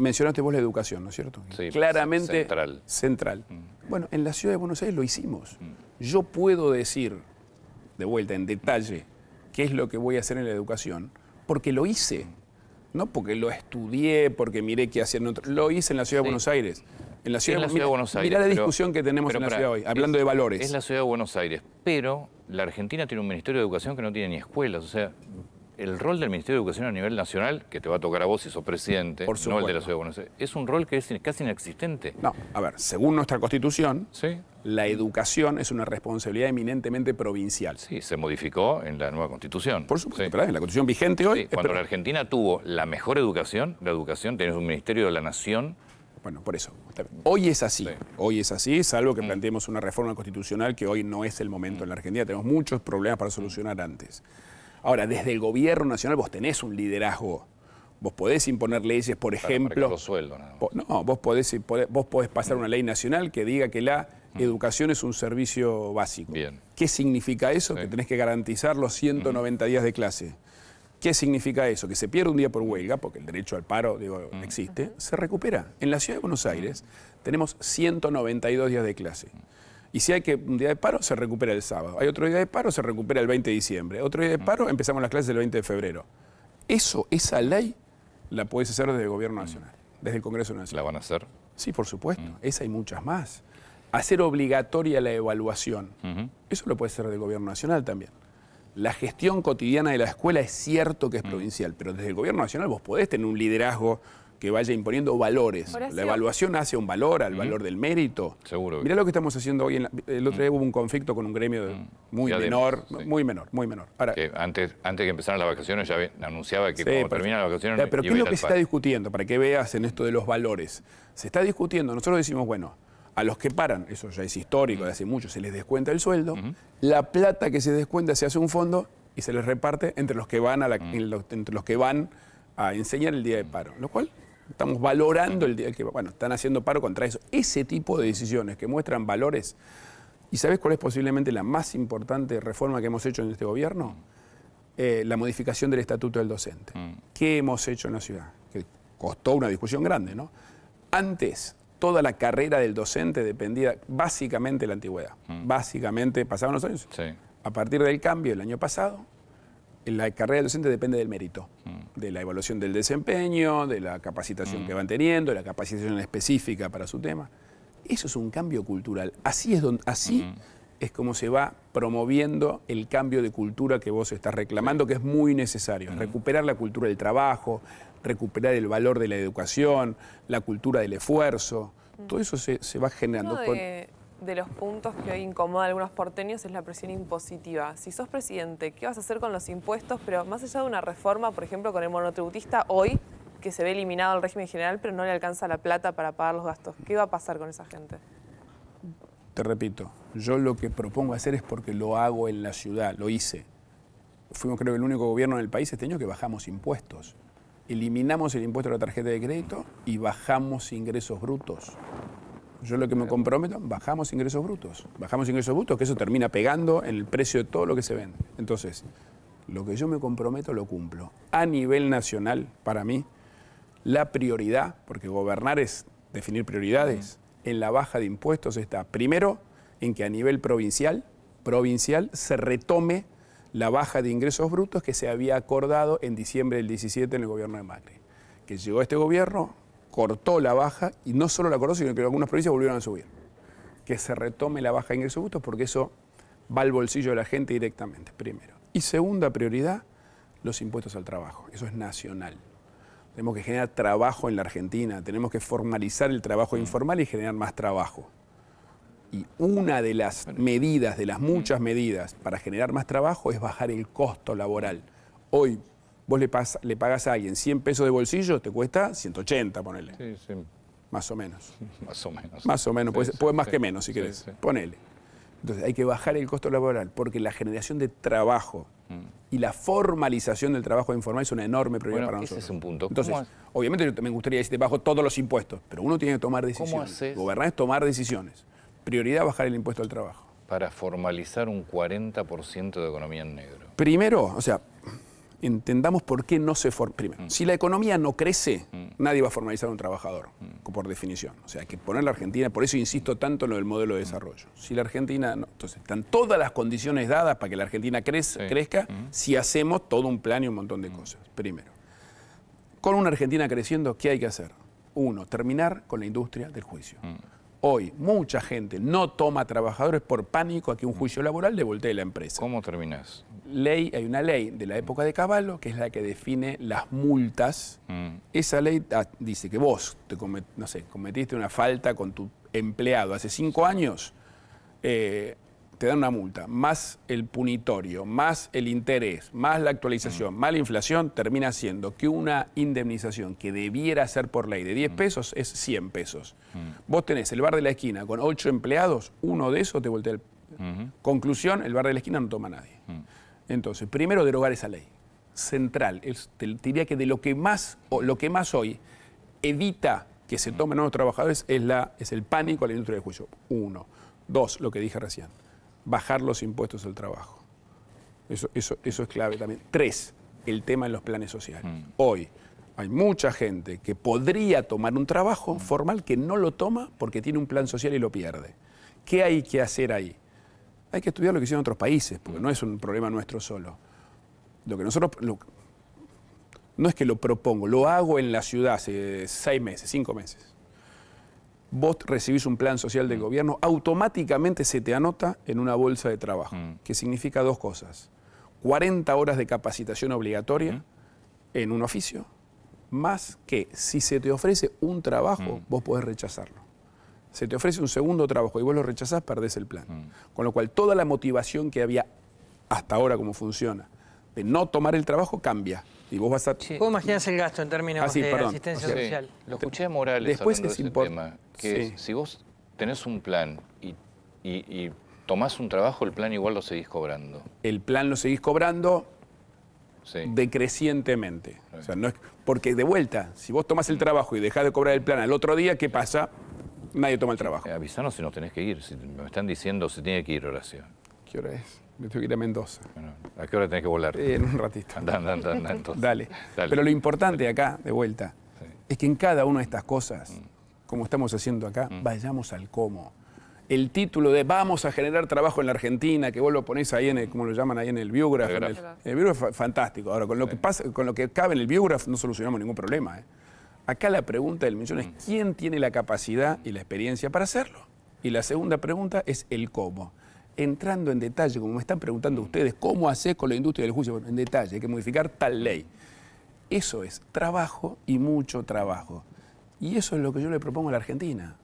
mencionaste vos la educación, ¿no es cierto? Sí, pues, Claramente central. central. Mm. Bueno, en la ciudad de Buenos Aires lo hicimos. Mm. Yo puedo decir, de vuelta, en detalle, qué es lo que voy a hacer en la educación, porque lo hice. Mm. No porque lo estudié, porque miré qué hacían otros. Lo hice en la ciudad de Buenos Aires. En la ciudad, de Buenos Aires. Mirá la discusión que tenemos en la ciudad hoy, hablando de valores. Es la ciudad de Buenos Aires, pero la Argentina tiene un Ministerio de Educación que no tiene ni escuelas. O sea, el rol del Ministerio de Educación a nivel nacional, que te va a tocar a vos si sos presidente, no el de la es un rol que es casi inexistente. No, a ver, según nuestra Constitución, la educación es una responsabilidad eminentemente provincial. Sí, se modificó en la nueva Constitución. Por supuesto, en la Constitución vigente hoy... cuando la Argentina tuvo la mejor educación, la educación, tenés un Ministerio de la Nación bueno, por eso. Hoy es así. Hoy es así, salvo que mm. planteemos una reforma constitucional que hoy no es el momento mm. en la Argentina. Tenemos muchos problemas para mm. solucionar antes. Ahora, desde el gobierno nacional vos tenés un liderazgo. Vos podés imponer leyes, por ejemplo. Sueldo, No, vos podés, eh, pasar mm. una ley nacional que diga que la mm. educación es un servicio básico. ¿Qué significa eso? Que tenés que garantizar los 190 mm. días de clase. ¿Qué significa eso? Que se pierde un día por huelga, porque el derecho al paro digo, existe, se recupera. En la ciudad de Buenos Aires tenemos 192 días de clase. Y si hay que un día de paro, se recupera el sábado. Hay otro día de paro, se recupera el 20 de diciembre. Otro día de paro, empezamos las clases el 20 de febrero. Eso, esa ley, la puedes hacer desde el Gobierno mm. Nacional, desde el Congreso Nacional. ¿La van a hacer? Sí, por supuesto. Mm. Esa y muchas más. Hacer obligatoria la evaluación. Eso lo puede hacer el Gobierno Nacional también. La gestión cotidiana de la escuela es cierto que es mm. provincial, pero desde el Gobierno Nacional vos podés tener un liderazgo que vaya imponiendo valores. La evaluación hace un valor, al valor del mérito. Seguro. Mirá lo que estamos haciendo hoy. En el otro mm. día hubo un conflicto con un gremio mm. muy menor, muy menor, muy menor. antes, antes que empezaran las vacaciones ya anunciaba que cuando terminan las vacaciones... pero ¿qué es lo que se está discutiendo? Para que veas en esto de los valores. Se está discutiendo, nosotros decimos, bueno, a los que paran, eso ya es histórico, de mm. hace mucho, se les descuenta el sueldo, la plata que se descuenta se hace un fondo y se les reparte entre los que van a, entre los que van a enseñar el día de paro, lo cual Estamos valorando el día que, bueno, están haciendo paro contra eso. Ese tipo de decisiones que muestran valores. ¿Y sabes cuál es posiblemente la más importante reforma que hemos hecho en este gobierno? Mm. Eh, la modificación del estatuto del docente. Mm. ¿Qué hemos hecho en la ciudad? Que costó una discusión grande, ¿no? Antes, toda la carrera del docente dependía básicamente de la antigüedad. Mm. Básicamente, pasaban los años. A partir del cambio del año pasado, la carrera docente depende del mérito, mm. de la evaluación del desempeño, de la capacitación mm. que van teniendo, de la capacitación específica para su tema. Eso es un cambio cultural. Así es, donde, así mm. es como se va promoviendo el cambio de cultura que vos estás reclamando, que es muy necesario. Recuperar la cultura del trabajo, recuperar el valor de la educación, la cultura del esfuerzo. Todo eso se, va generando de los puntos que hoy incomoda a algunos porteños es la presión impositiva. Si sos presidente, ¿qué vas a hacer con los impuestos? Pero más allá de una reforma, por ejemplo, con el monotributista hoy, que se ve eliminado el régimen general, pero no le alcanza la plata para pagar los gastos. ¿Qué va a pasar con esa gente? Te repito, yo lo que propongo hacer es porque lo hago en la ciudad, lo hice. Fuimos creo el único gobierno en el país este año que bajamos impuestos. Eliminamos el impuesto a la tarjeta de crédito y bajamos ingresos brutos. Yo lo que me comprometo, bajamos ingresos brutos. Bajamos ingresos brutos, que eso termina pegando en el precio de todo lo que se vende. Entonces, lo que yo me comprometo lo cumplo. A nivel nacional, para mí, la prioridad, porque gobernar es definir prioridades, en la baja de impuestos está, primero, en que a nivel provincial, provincial se retome la baja de ingresos brutos que se había acordado en diciembre del 17 en el gobierno de Macri. Que llegó este gobierno, cortó la baja y no solo la cortó, sino que algunas provincias volvieron a subir. Que se retome la baja de ingresos gustos porque eso va al bolsillo de la gente directamente, primero. Y segunda prioridad, los impuestos al trabajo. Eso es nacional. Tenemos que generar trabajo en la Argentina, tenemos que formalizar el trabajo mm. informal y generar más trabajo. Y una de las medidas, de las muchas medidas para generar más trabajo es bajar el costo laboral. Hoy, Vos le, pagas le pagás a alguien 100 pesos de bolsillo, te cuesta 180, ponele. Sí, sí. Más o menos. Más o menos. Más o menos, puede, más que menos si querés. Ponele. Entonces hay que bajar el costo laboral porque la generación de trabajo mm. y la formalización del trabajo informal es una enorme prioridad para nosotros. Ese es un punto. Entonces, obviamente yo me gustaría decirte bajo todos los impuestos, pero uno tiene que tomar decisiones. ¿Cómo Gobernar es tomar decisiones. Prioridad bajar el impuesto al trabajo. Para formalizar un 40% de economía en negro. Primero, o sea, entendamos por qué no se forma. Primero, mm. si la economía no crece, mm. nadie va a formalizar a un trabajador, mm. por definición. O sea, hay que poner la Argentina, por eso insisto tanto en lo del modelo de desarrollo. Si la Argentina, no. entonces, están todas las condiciones dadas para que la Argentina crezca, crezca si hacemos todo un plan y un montón de cosas. Primero, con una Argentina creciendo, ¿qué hay que hacer? Uno, terminar con la industria del juicio. Hoy mucha gente no toma trabajadores por pánico a que un juicio laboral le voltee la empresa. ¿Cómo terminás? ley, hay una ley de la época de Caballo que es la que define las multas. Mm. Esa ley ah, dice que vos, te cometiste una falta con tu empleado hace cinco años, eh, te dan una multa, más el punitorio, más el interés, más la actualización, mm. más la inflación, termina siendo que una indemnización que debiera ser por ley de 10 mm. pesos es 100 pesos. Vos tenés el bar de la esquina con ocho empleados, uno de esos te voltea el... Conclusión, el bar de la esquina no toma nadie. Entonces, primero derogar esa ley. Central, te diría que de lo que más, o lo que más hoy evita que se tomen nuevos trabajadores es, la, es el pánico a la industria del juicio. Uno. Dos, lo que dije recién, bajar los impuestos al trabajo. Eso, eso, eso es clave también. Tres, el tema de los planes sociales. Mm. Hoy hay mucha gente que podría tomar un trabajo mm. formal que no lo toma porque tiene un plan social y lo pierde. ¿Qué hay que hacer ahí? Hay que estudiar lo que hicieron otros países, porque mm. no es un problema nuestro solo. Lo que nosotros. no es que lo propongo, lo hago en la ciudad hace seis meses, cinco meses. Vos recibís un plan social del mm. gobierno, automáticamente se te anota en una bolsa de trabajo, mm. que significa dos cosas. 40 horas de capacitación obligatoria en un oficio, más que si se te ofrece un trabajo, vos podés rechazarlo se te ofrece un segundo trabajo y vos lo rechazás, perdés el plan. Mm. Con lo cual, toda la motivación que había hasta ahora, como funciona, de no tomar el trabajo, cambia. Y vos vas a... el gasto en términos ah, de asistencia social? Lo escuché Morales Después es importante que si vos tenés un plan y, tomás un trabajo, el plan igual lo seguís cobrando. El plan lo seguís cobrando decrecientemente. O sea, no es, porque de vuelta, si vos tomás el trabajo y dejás de cobrar el plan al otro día, ¿qué pasa? nadie toma el trabajo. Eh, si no tenés que ir. Si me están diciendo si tiene que ir, Horacio. ¿Qué hora es? Me tengo que ir a Mendoza. ¿A qué hora tenés que volar? en un ratito. Dale. Pero lo importante acá, de vuelta, es que en cada una de estas cosas, mm. como estamos haciendo acá, mm. vayamos al cómo. El título de vamos a generar trabajo en la Argentina, que vos lo ponés ahí en el, como lo llaman ahí en el biógrafo. El, el, biógrafo es fantástico. Ahora, con lo, que pasa, con lo que cabe en el biógrafo no solucionamos ningún problema. ¿eh? Acá la pregunta del millón es mm. quién tiene la capacidad y la experiencia para hacerlo. Y la segunda pregunta es el cómo. Entrando en detalle, como me están preguntando mm. ustedes, ¿cómo hacer con la industria del juicio? Bueno, en detalle, hay que modificar tal ley. Eso es trabajo y mucho trabajo. Y eso es lo que yo le propongo a la Argentina.